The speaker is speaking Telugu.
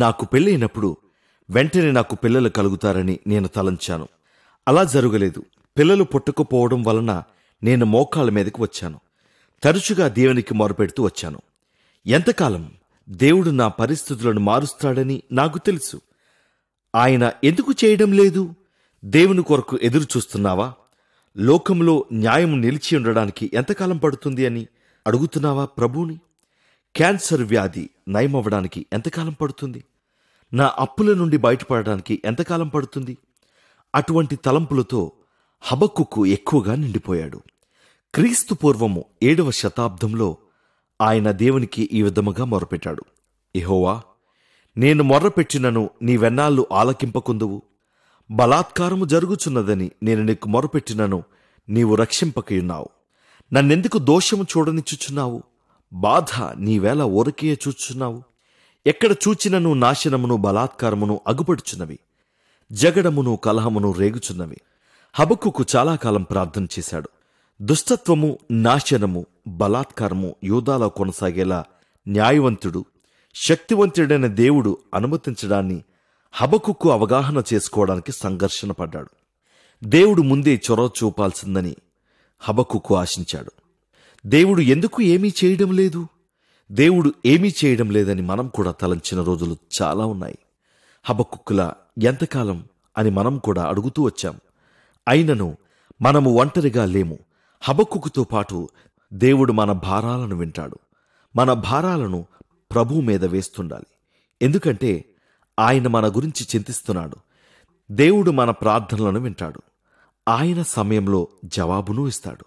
నాకు పెళ్ళైనప్పుడు వెంటనే నాకు పిల్లలు కలుగుతారని నేను తలంచాను అలా జరగలేదు పిల్లలు పుట్టకపోవడం వలన నేను మోకాళ్ళ మీదకి వచ్చాను తరచుగా దేవునికి మొరపెడుతూ వచ్చాను ఎంతకాలం దేవుడు నా పరిస్థితులను మారుస్తాడని నాకు తెలుసు ఆయన ఎందుకు చేయడం లేదు దేవుని కొరకు ఎదురు చూస్తున్నావా లోకంలో న్యాయం నిలిచి ఉండడానికి ఎంతకాలం పడుతుంది అని అడుగుతున్నావా ప్రభుని క్యాన్సర్ వ్యాధి నయమవ్వడానికి ఎంతకాలం పడుతుంది నా అప్పుల నుండి బయటపడడానికి ఎంతకాలం పడుతుంది అటువంటి తలంపులతో హబక్కుకు ఎక్కువగా నిండిపోయాడు క్రీస్తు పూర్వము ఏడవ శతాబ్దంలో ఆయన దేవునికి ఈ విధముగా మొరపెట్టాడు ఇహోవా నేను మొర్రపెట్టినను వెన్నాళ్ళు ఆలకింపకుందువు బలాత్కారము జరుగుచున్నదని నేను నీకు మొరపెట్టినను నీవు రక్షింపకయున్నావు నన్నెందుకు దోషము చూడనిచ్చుచున్నావు బాధ నీవేళ ఓరకే చూచున్నావు ఎక్కడ చూచినను నాశనమును బలాత్కారమును అగుపడుచున్నవి జగడమును కలహమును రేగుచున్నవి హబక్కు చాలా కాలం ప్రార్థన చేశాడు దుష్టత్వము నాశనము బలాత్కారము యూదాలో కొనసాగేలా న్యాయవంతుడు శక్తివంతుడైన దేవుడు అనుమతించడాన్ని హబకుక్కు అవగాహన చేసుకోవడానికి సంఘర్షణ పడ్డాడు దేవుడు ముందే చొరవ చూపాల్సిందని హబకుక్కు ఆశించాడు దేవుడు ఎందుకు ఏమీ చేయడం లేదు దేవుడు ఏమీ చేయడం లేదని మనం కూడా తలంచిన రోజులు చాలా ఉన్నాయి హబకుక్కుల ఎంతకాలం అని మనం కూడా అడుగుతూ వచ్చాం అయినను మనము ఒంటరిగా లేము హబక్కుకుతో పాటు దేవుడు మన భారాలను వింటాడు మన భారాలను ప్రభు మీద వేస్తుండాలి ఎందుకంటే ఆయన మన గురించి చింతిస్తున్నాడు దేవుడు మన ప్రార్థనలను వింటాడు ఆయన సమయంలో జవాబును ఇస్తాడు